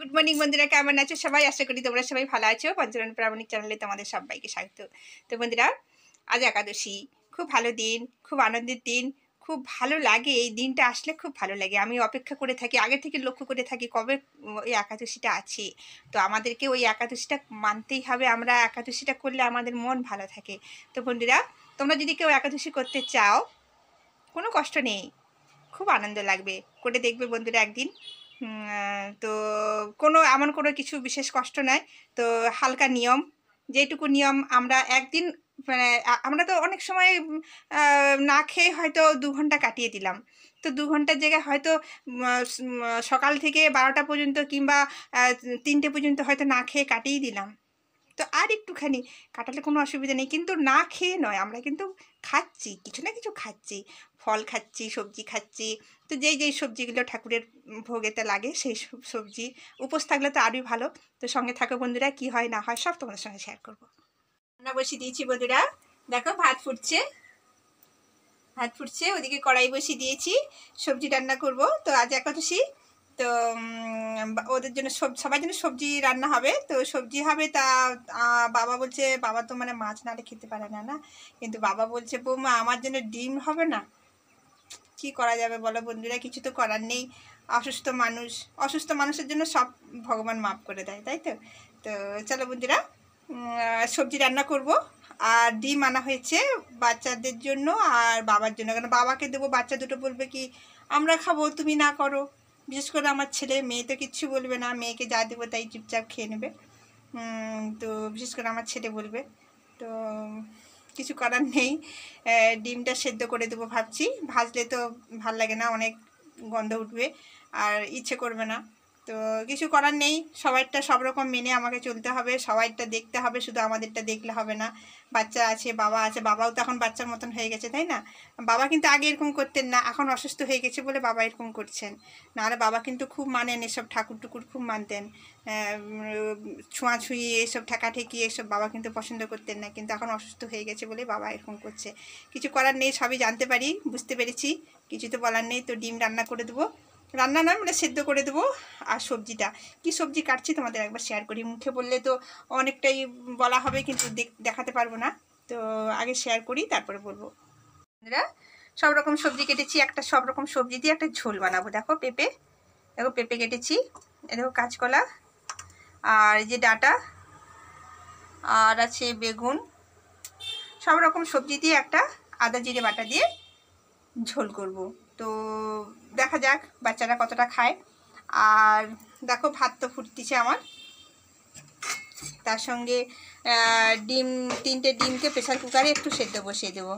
Good morning বন্ধুরা কেমন আছো সবাই আশা করি তোমরা সবাই ভালো আছো পঞ্চরণ প্রামাণিক চ্যানেলে তোমাদের সবাইকে স্বাগত তো বন্ধুরা আজ একাদশী খুব ভালো দিন খুব আনন্দের দিন খুব ভালো লাগে এই দিনটা আসলে খুব ভালো লাগে আমি অপেক্ষা করে থাকি আগে থেকে লক্ষ্য করে থাকি কবে ওই একাদশীটা আছে তো আমাদেরকে ওই একাদশীটা মানতেই হবে আমরা একাদশীটা করলে আমাদের মন ভালো থাকে তো বন্ধুরা তোমরা যদি কেউ একাদশী করতে চাও কোনো কষ্ট নেই খুব আনন্দ লাগবে করে দেখবে বন্ধুরা একদিন তো কোনো এমন কোনো কিছু বিশেষ কষ্ট নাই তো হালকা নিয়ম যেটুকু নিয়ম আমরা একদিন মানে আমরা তো অনেক সময় না খেয়ে হয়তো দু ঘন্টা কাটিয়ে দিলাম তো দু ঘন্টার জায়গায় হয়তো সকাল থেকে বারোটা পর্যন্ত কিংবা তিনটে পর্যন্ত হয়তো না খেয়ে কাটিয়ে দিলাম তো আর একটুখানি কাটালে কোনো অসুবিধা নেই কিন্তু না খেয়ে নয় আমরা কিন্তু খাচ্ছি কিছু না কিছু খাচ্ছি ফল খাচ্ছি সবজি খাচ্ছি তো যেই যেই সবজিগুলো ঠাকুরের ভোগেতে লাগে সেই সব সবজি উপোস থাকলে তো আরই ভালো তো সঙ্গে থাকো বন্ধুরা কি হয় না হয় সব তোমাদের সঙ্গে শেয়ার করবো রান্না বসিয়ে দিয়েছি বন্ধুরা দেখো ভাত ফুটছে ভাত ফুটছে ওদিকে কড়াই বসিয়ে দিয়েছি সবজি রান্না করব তো আজ একাদশী তো ওদের জন্য সব সবার জন্য সবজি রান্না হবে তো সবজি হবে তা বাবা বলছে বাবা তো মানে মাছ নালে খেতে পারে না না কিন্তু বাবা বলছে বৌমা আমার জন্য ডিম হবে না কি করা যাবে বলো বন্ধুরা কিছু তো করার নেই অসুস্থ মানুষ অসুস্থ মানুষের জন্য সব ভগবান মাফ করে দেয় তাই তো তো চলো বন্ধুরা সবজি রান্না করব আর ডিম আনা হয়েছে বাচ্চাদের জন্য আর বাবার জন্য কেন বাবাকে দেবো বাচ্চা দুটো বলবে কি আমরা খাবো তুমি না করো বিশেষ করে আমার ছেলে মেয়ে তো কিচ্ছু বলবে না মেয়েকে যা দেবো তাই চুপচাপ খেয়ে নেবে তো বিশেষ করে আমার ছেলে বলবে তো কিছু করার নেই ডিমটা সেদ্ধ করে দেবো ভাবছি ভাজলে তো ভাল লাগে না অনেক গন্ধ উঠবে আর ইচ্ছে করবে না তো কিছু করার নেই সবাইটা সব রকম মেনে আমাকে চলতে হবে সবাইটা দেখতে হবে শুধু আমাদেরটা দেখলে হবে না বাচ্চা আছে বাবা আছে বাবাও তো এখন বাচ্চার মতন হয়ে গেছে তাই না বাবা কিন্তু আগে এরকম করতেন না এখন অসুস্থ হয়ে গেছে বলে বাবা এরকম করছেন নাহলে বাবা কিন্তু খুব মানেন এসব ঠাকুর টুকুর খুব মানতেন ছোঁয়াছুঁয়ি এসব ঠেকাঠেকি এসব বাবা কিন্তু পছন্দ করতেন না কিন্তু এখন অসুস্থ হয়ে গেছে বলে বাবা এরকম করছে কিছু করার নেই সবই জানতে পারি বুঝতে পেরেছি কিছু তো বলার নেই তো ডিম রান্না করে দেবো রান্না না মানে সেদ্ধ করে দেবো আর সবজিটা কি সবজি কাটছি তোমাদের একবার শেয়ার করি মুখে বললে তো অনেকটাই বলা হবে কিন্তু দেখাতে পারবো না তো আগে শেয়ার করি তারপরে বলবো বন্ধুরা সব রকম সবজি কেটেছি একটা সব রকম সবজি দিয়ে একটা ঝোল বানাবো দেখো পেঁপে দেখো পেঁপে কেটেছি এ দেখো কাঁচকলা আর যে ডাটা আর আছে বেগুন সব রকম সবজি দিয়ে একটা আদা জিরে বাটা দিয়ে ঝোল করবো তো দেখা যাক বাচ্চারা কতটা খায় আর দেখো ভাত তো ফুটতিছে আমার তার সঙ্গে ডিম তিনটে ডিমকে প্রেশার কুকারে একটু সেদ্ধ বসিয়ে দেবো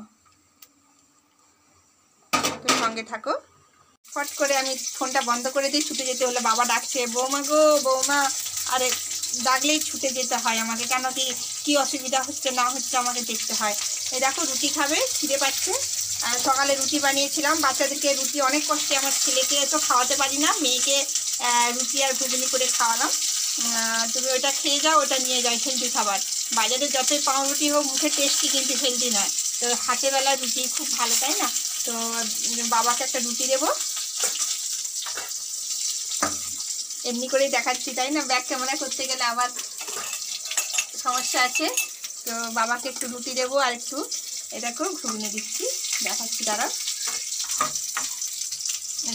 তো সঙ্গে থাকো ফট করে আমি ফোনটা বন্ধ করে দিই ছুটে যেতে হলে বাবা ডাকছে বৌমা গো বৌমা আরে ডাকলেই ছুটে যেতে হয় আমাকে কেন কি কী অসুবিধা হচ্ছে না হচ্ছে আমাকে দেখতে হয় এই দেখো রুটি খাবে খিদে পাচ্ছে সকালে রুটি বানিয়েছিলাম বাচ্চাদেরকে রুটি অনেক কষ্টে আমার ছেলেকে তো খাওয়াতে পারি না মেয়েকে রুটি আর ঘুগনি করে খাওয়ালাম তুমি ওটা খেয়ে যাও ওটা নিয়ে যাই হেলদি খাবার বাজারে যতই পাউরুটি হোক মুখে টেস্টি কিন্তু হেলদি নয় তো হাতে বেলা রুটি খুব ভালো তাই না তো বাবাকে একটা রুটি দেবো এমনি করেই দেখাচ্ছি তাই না ব্যাগ ক্যামেরা করতে গেলে আবার সমস্যা আছে তো বাবাকে একটু রুটি দেবো আর একটু এটাকেও ঘুগনি দিচ্ছি দেখাচ্ছি দাঁড়া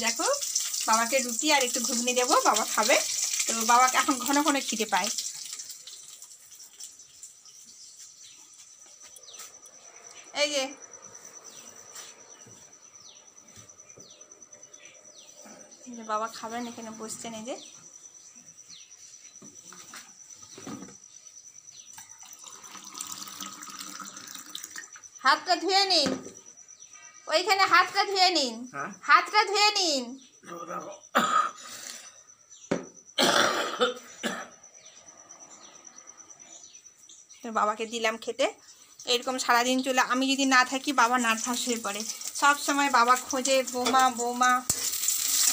দেখো বাবাকে রুটি আর একটু ঘুগনি দেবো বাবা খাবে তো বাবাকে এখন ঘন ঘন খিদে পায় এই যে বাবা খাবেন এখানে বসছেন এই যে হাতটা ধুয়ে নিন ওইখানে হাতটা ধুয়ে নিন হ্যাঁ? হাতটা ধুয়ে নিন বাবাকে দিলাম খেতে এরকম সারাদিন চলে আমি যদি না থাকি বাবা নার্ভাস হয়ে পড়ে সব সময় বাবা খোঁজে বৌমা বৌমা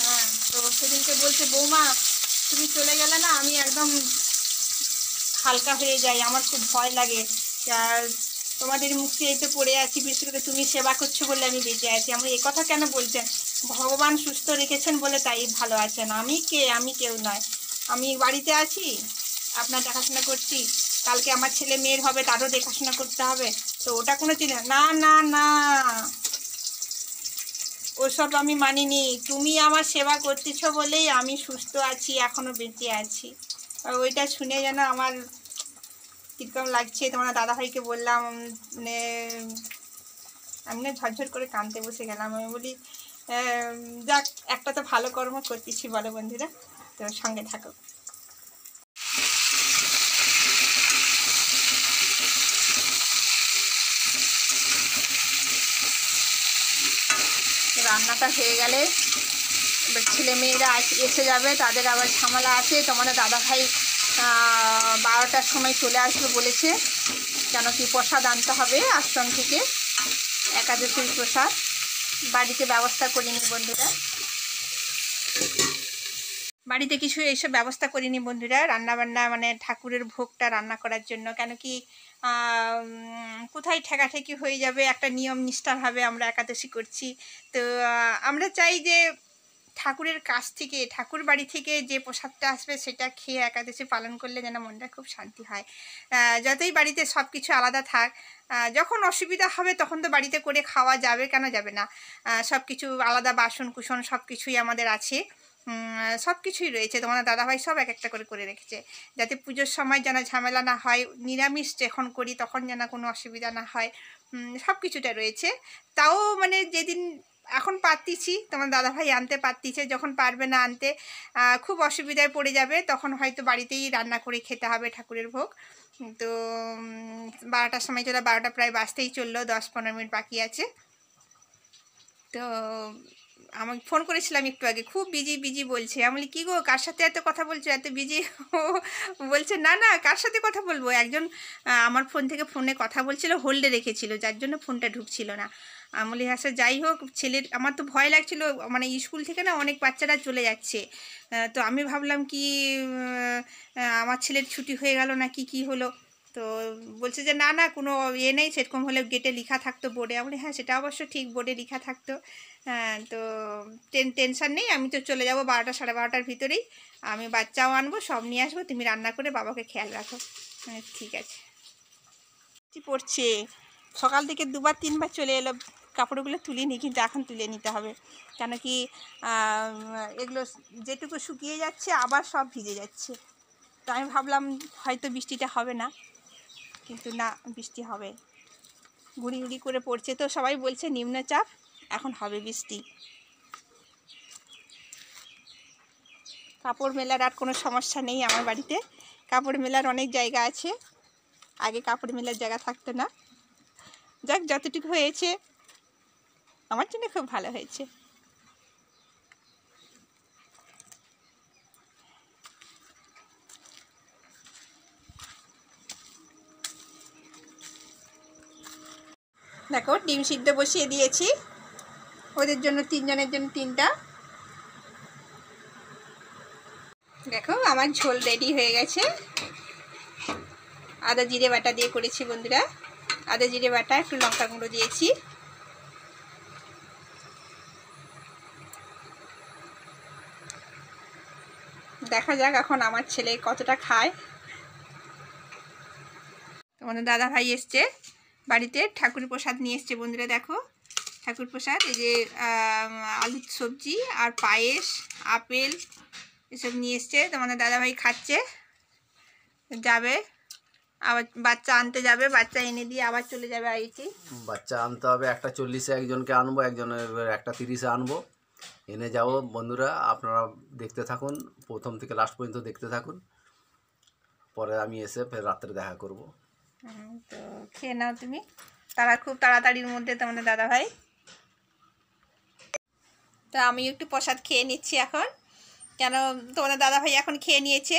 হ্যাঁ তো সেদিনকে বলছে বৌমা তুমি চলে গেলে না আমি একদম হালকা হয়ে যাই আমার খুব ভয় লাগে আর তোমাদের মুখে এতে পড়ে আছি বিশেষ করে তুমি সেবা করছো বলে আমি বেঁচে আছি আমি এ কথা কেন বলছেন ভগবান সুস্থ রেখেছেন বলে তাই ভালো আছেন আমি কে আমি কেউ নয় আমি বাড়িতে আছি আপনার দেখাশোনা করছি কালকে আমার ছেলে মেয়ের হবে তারও দেখাশোনা করতে হবে তো ওটা কোনো চিন্তা না না না ওসব আমি মানিনি তুমি আমার সেবা করতেছ বলেই আমি সুস্থ আছি এখনও বেঁচে আছি ওইটা শুনে যেন আমার কীরকম লাগছে তোমরা দাদাভাইকে বললাম মানে আমি না ঝরঝর করে কানতে বসে গেলাম আমি বলি যাক একটা তো ভালো কর্ম করতেছি বলো বন্ধুরা তো সঙ্গে থাকো রান্নাটা হয়ে গেলে এবার মেয়েরা এসে যাবে তাদের আবার ঝামেলা আছে তোমাদের দাদাভাই বারোটার সময় চলে আসবে বলেছে কেন কি প্রসাদ আনতে হবে আশ্রম থেকে একাদশীর প্রসাদ বাড়িতে ব্যবস্থা করিনি বন্ধুরা বাড়িতে কিছু এইসব ব্যবস্থা করিনি বন্ধুরা রান্নাবান্না মানে ঠাকুরের ভোগটা রান্না করার জন্য কেন কি কোথায় ঠেকাঠেকি হয়ে যাবে একটা নিয়ম নিষ্ঠাভাবে আমরা একাদশী করছি তো আমরা চাই যে ঠাকুরের কাছ থেকে ঠাকুর বাড়ি থেকে যে প্রসাদটা আসবে সেটা খেয়ে একাদশী পালন করলে যেন মনটা খুব শান্তি হয় যতই বাড়িতে সব কিছু আলাদা থাক যখন অসুবিধা হবে তখন তো বাড়িতে করে খাওয়া যাবে কেন যাবে না সব কিছু আলাদা বাসন কুসন সব কিছুই আমাদের আছে সব কিছুই রয়েছে তোমার দাদাভাই সব এক একটা করে করে রেখেছে যাতে পুজোর সময় যেন ঝামেলা না হয় নিরামিষ যখন করি তখন যেন কোনো অসুবিধা না হয় সব কিছুটা রয়েছে তাও মানে যেদিন এখন পারতিছি তোমার দাদাভাই আনতে পারতিছে যখন পারবে না আনতে খুব অসুবিধায় পড়ে যাবে তখন হয়তো বাড়িতেই রান্না করে খেতে হবে ঠাকুরের ভোগ তো বারোটার সময় চলে বারোটা প্রায় বাসতেই চললো দশ পনেরো মিনিট বাকি আছে তো আমাকে ফোন করেছিলাম একটু আগে খুব বিজি বিজি বলছে আমি বলি কী গো কার সাথে এত কথা বলছো এত বিজি বলছে না না কার সাথে কথা বলবো একজন আমার ফোন থেকে ফোনে কথা বলছিল হোল্ডে রেখেছিল যার জন্য ফোনটা ঢুকছিল না আমলি হাসা যাই হোক ছেলের আমার তো ভয় লাগছিল মানে স্কুল থেকে না অনেক বাচ্চারা চলে যাচ্ছে তো আমি ভাবলাম কি আমার ছেলের ছুটি হয়ে গেল না কি কি হলো তো বলছে যে না না কোনো ইয়ে নেই সেরকম হলে গেটে লেখা থাকতো বোর্ডে আমি হ্যাঁ সেটা অবশ্য ঠিক বোর্ডে লেখা থাকতো তো টেন টেনশান নেই আমি তো চলে যাব বারোটা সাড়ে বারোটার ভিতরেই আমি বাচ্চাও আনবো সব নিয়ে আসবো তুমি রান্না করে বাবাকে খেয়াল রাখো ঠিক আছে পড়ছে সকাল থেকে দুবার তিনবার চলে এলো কাপড়গুলো তুলে নিই কিন্তু এখন তুলে নিতে হবে কেন কি এগুলো যেটুকু শুকিয়ে যাচ্ছে আবার সব ভিজে যাচ্ছে তো আমি ভাবলাম হয়তো বৃষ্টিটা হবে না কিন্তু না বৃষ্টি হবে গুঁড়ি গুঁড়ি করে পড়ছে তো সবাই বলছে নিম্নচাপ এখন হবে বৃষ্টি কাপড় মেলার আর কোনো সমস্যা নেই আমার বাড়িতে কাপড় মেলার অনেক জায়গা আছে আগে কাপড় মেলার জায়গা থাকতো না যাক যতটুকু হয়েছে আমার জন্য খুব ভালো হয়েছে দেখো ডিম সিদ্ধ বসিয়ে দিয়েছি ওদের জন্য তিনজনের জন্য তিনটা দেখো আমার ঝোল রেডি হয়ে গেছে আদা জিরে বাটা দিয়ে করেছি বন্ধুরা আদা জিরে বাটা একটু লঙ্কা গুঁড়ো দিয়েছি দেখা যাক এখন আমার ছেলে কতটা খায় তোমাদের দাদা ভাই এসছে বাড়িতে ঠাকুর প্রসাদ নিয়ে এসছে বন্ধুরা দেখো ঠাকুর প্রসাদ এই যে আলুর সবজি আর পায়েস আপেল এসব নিয়ে এসছে তোমাদের দাদাভাই খাচ্ছে যাবে আবার বাচ্চা আনতে যাবে বাচ্চা এনে দিয়ে আবার চলে যাবে আইটি বাচ্চা আনতে হবে একটা চল্লিশে একজনকে আনবো একজনের একটা তিরিশে আনবো এনে যাব বন্ধুরা আপনারা দেখতে থাকুন প্রথম থেকে লাস্ট পর্যন্ত দেখতে থাকুন পরে আমি এসে ফের রাত্রে দেখা করব হ্যাঁ, তো খেয়ে নাও তুমি তারা খুব তাড়াতাড়ির মধ্যে তোমাদের দাদা ভাই তো আমি একটু প্রসাদ খেয়ে নিচ্ছি এখন কেন তোমাদের দাদা ভাই এখন খেয়ে নিয়েছে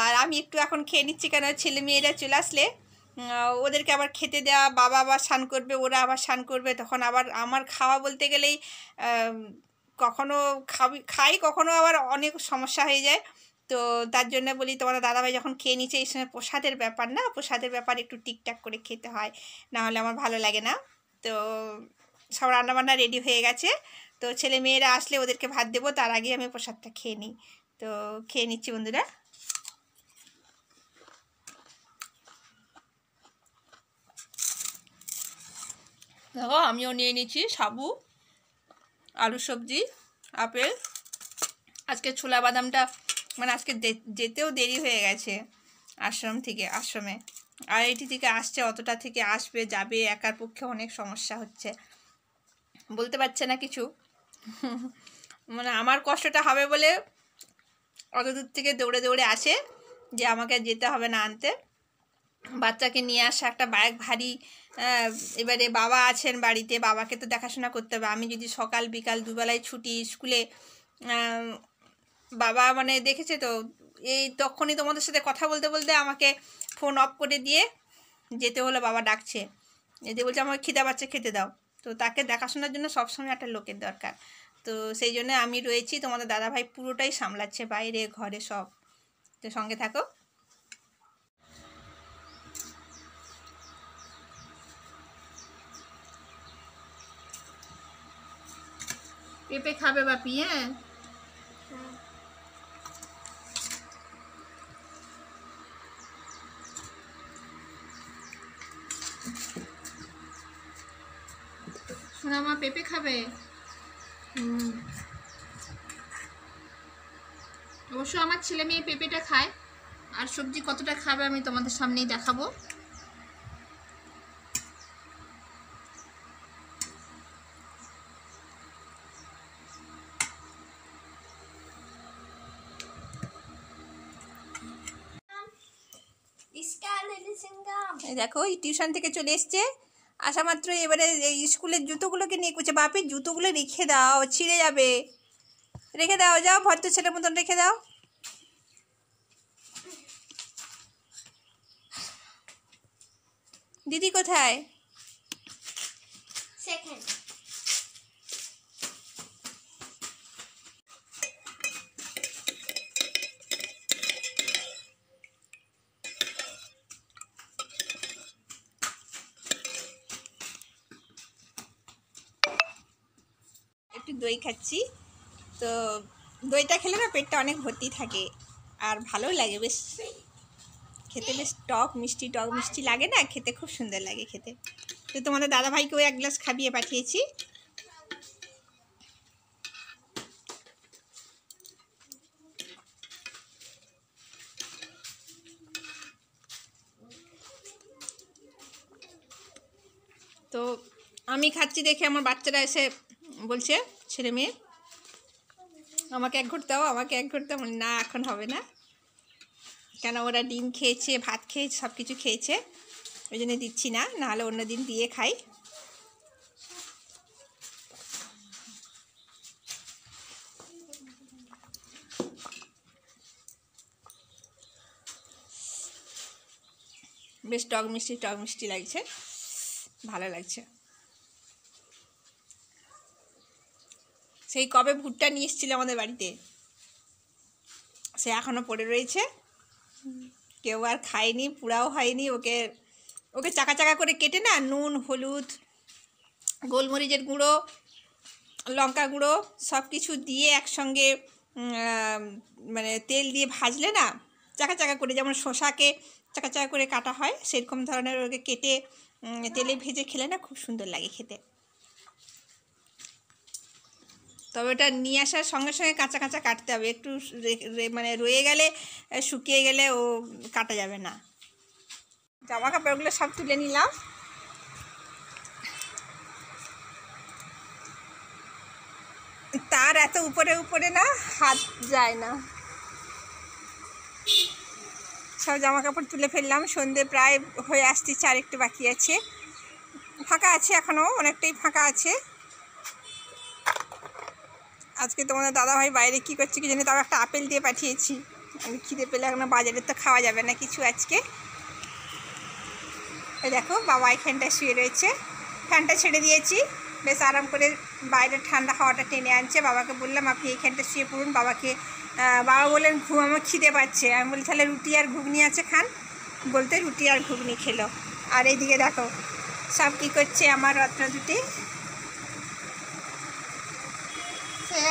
আর আমি একটু এখন খেয়ে নিচ্ছি কেন ছেলে মেয়েরা চলে আসলে ওদেরকে আবার খেতে দেওয়া বাবা আবার স্নান করবে ওরা আবার স্নান করবে তখন আবার আমার খাওয়া বলতে গেলেই কখনো খাবি খাই কখনো আবার অনেক সমস্যা হয়ে যায় তো তার জন্য বলি তোমার দাদাভাই যখন খেয়ে নিচ্ছে এই সময় প্রসাদের ব্যাপার না প্রসাদের ব্যাপার একটু টিকটাক করে খেতে হয় না হলে আমার ভালো লাগে না তো সব রান্নাবান্না রেডি হয়ে গেছে তো ছেলে মেয়েরা আসলে ওদেরকে ভাত দেবো তার আগে আমি প্রসাদটা খেয়ে নিই তো খেয়ে নিচ্ছি বন্ধুরা দেখো আমিও নিয়ে নিচ্ছি সাবু আলু সবজি আপেল আজকে ছোলা বাদামটা মানে আজকে যেতেও দেরি হয়ে গেছে আশ্রম থেকে আশ্রমে আর এটি থেকে আসছে অতটা থেকে আসবে যাবে একার পক্ষে অনেক সমস্যা হচ্ছে বলতে পারছে না কিছু মানে আমার কষ্টটা হবে বলে অত দূর থেকে দৌড়ে দৌড়ে আসে যে আমাকে যেতে হবে না আনতে বাচ্চাকে নিয়ে আসা একটা বাইক ভারী এবারে বাবা আছেন বাড়িতে বাবাকে তো দেখাশোনা করতে হবে আমি যদি সকাল বিকাল দুবেলায় ছুটি স্কুলে বাবা মানে দেখেছে তো এই তখনই তোমাদের সাথে কথা বলতে বলতে আমাকে ফোন অফ করে দিয়ে যেতে হলো বাবা ডাকছে এতে বলছে আমাকে খিদা বাচ্চা খেতে দাও তো তাকে দেখাশোনার জন্য সবসময় একটা লোকের দরকার তো সেই জন্য আমি রয়েছি তোমাদের দাদাভাই পুরোটাই সামলাচ্ছে বাইরে ঘরে সব তো সঙ্গে থাকো পেঁপে খাবে বাপি হ্যাঁ সোনা মা পেঁপে খাবে হুম অবশ্য আমার ছেলে মেয়ে পেঁপেটা খায় আর সবজি কতটা খাবে আমি তোমাদের সামনেই দেখাবো দেখো এই টিউশন থেকে চলে এসছে আসা মাত্র এবারে এই স্কুলের জুতোগুলোকে নিয়ে করছে বাপির জুতোগুলো রেখে দাও ছিঁড়ে যাবে রেখে দাও যাও ভদ্র ছেলের মতন রেখে দাও দিদি কোথায় সেকেন্ড দই খাচ্ছি তো দইটা খেলে না পেটটা অনেক ভর্তি থাকে আর ভালোও লাগে বেশ খেতে বেশ টক মিষ্টি টক মিষ্টি লাগে না খেতে খুব সুন্দর লাগে খেতে তো তোমাদের ওই এক গ্লাস খাবিয়ে পাঠিয়েছি তো আমি খাচ্ছি দেখে আমার বাচ্চারা এসে বলছে ছেলে মেয়ে আমাকে এক ঘুরতে দাও আমাকে এক ঘুরতে দাও না এখন হবে না কেন ওরা ডিম খেয়েছে ভাত খেয়েছে সব কিছু খেয়েছে ওই জন্য দিচ্ছি না নাহলে অন্যদিন দিয়ে খাই বেশ টক মিষ্টি টক মিষ্টি লাগছে ভালো লাগছে সেই কবে ভুট্টা নিয়ে এসেছিল আমাদের বাড়িতে সে এখনও পড়ে রয়েছে কেউ আর খায়নি পুরাও হয়নি ওকে ওকে চাকা চাকা করে কেটে না নুন হলুদ গোলমরিচের গুঁড়ো লঙ্কা গুঁড়ো সব কিছু দিয়ে একসঙ্গে মানে তেল দিয়ে ভাজলে না চাকা চাকা করে যেমন শশাকে চাকা চাকা করে কাটা হয় সেরকম ধরনের ওকে কেটে তেলে ভেজে খেলে না খুব সুন্দর লাগে খেতে তবে ওটা নিয়ে আসার সঙ্গে সঙ্গে কাঁচা কাঁচা কাটতে হবে একটু মানে রয়ে গেলে শুকিয়ে গেলে ও কাটা যাবে না জামা কাপড়গুলো সব তুলে নিলাম তার এত উপরে উপরে না হাত যায় না সব জামা কাপড় তুলে ফেললাম সন্ধে প্রায় হয়ে আসতেছে আর একটু বাকি আছে ফাঁকা আছে এখনও অনেকটাই ফাঁকা আছে আজকে তোমাদের দাদাভাই বাইরে কি করছে কি জানি তাও একটা আপেল দিয়ে পাঠিয়েছি আমি খিদে পেলে এখন বাজারে তো খাওয়া যাবে না কিছু আজকে দেখো বাবা এখানটা শুয়ে রয়েছে ফ্যানটা ছেড়ে দিয়েছি বেশ আরাম করে বাইরে ঠান্ডা হাওয়াটা টেনে আনছে বাবাকে বললাম আপনি এইখানটা শুয়ে পড়ুন বাবাকে বাবা বললেন ঘুম আমার খিদে পাচ্ছে আমি বলি তাহলে রুটি আর ঘুগনি আছে খান বলতে রুটি আর ঘুগনি খেলো আর এইদিকে দেখো সব কী করছে আমার রত্ন দুটি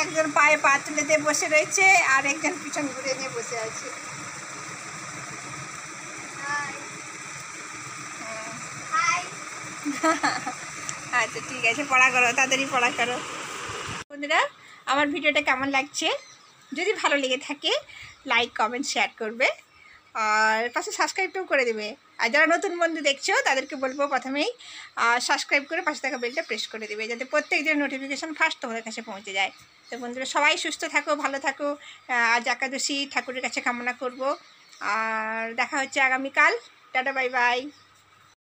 একজন পায়ে পা তুলে দিয়ে বসে রয়েছে আর একজন পিছন ঘুরে নিয়ে বসে আছে আচ্ছা ঠিক আছে পড়া করো তাদেরই পড়া করো বন্ধুরা আমার ভিডিওটা কেমন লাগছে যদি ভালো লেগে থাকে লাইক কমেন্ট শেয়ার করবে আর পাশে সাবস্ক্রাইবটাও করে দেবে আর যারা নতুন বন্ধু দেখছো তাদেরকে বলবো প্রথমেই সাবস্ক্রাইব করে পাশে থাকা বেলটা প্রেস করে দেবে যাতে প্রত্যেকদিন নোটিফিকেশান ফার্স্ট তোমাদের কাছে পৌঁছে যায় তো বন্ধুরা সবাই সুস্থ থাকো ভালো থাকো আজ একাদশী ঠাকুরের কাছে কামনা করব আর দেখা হচ্ছে আগামীকাল টাটা বাই বাই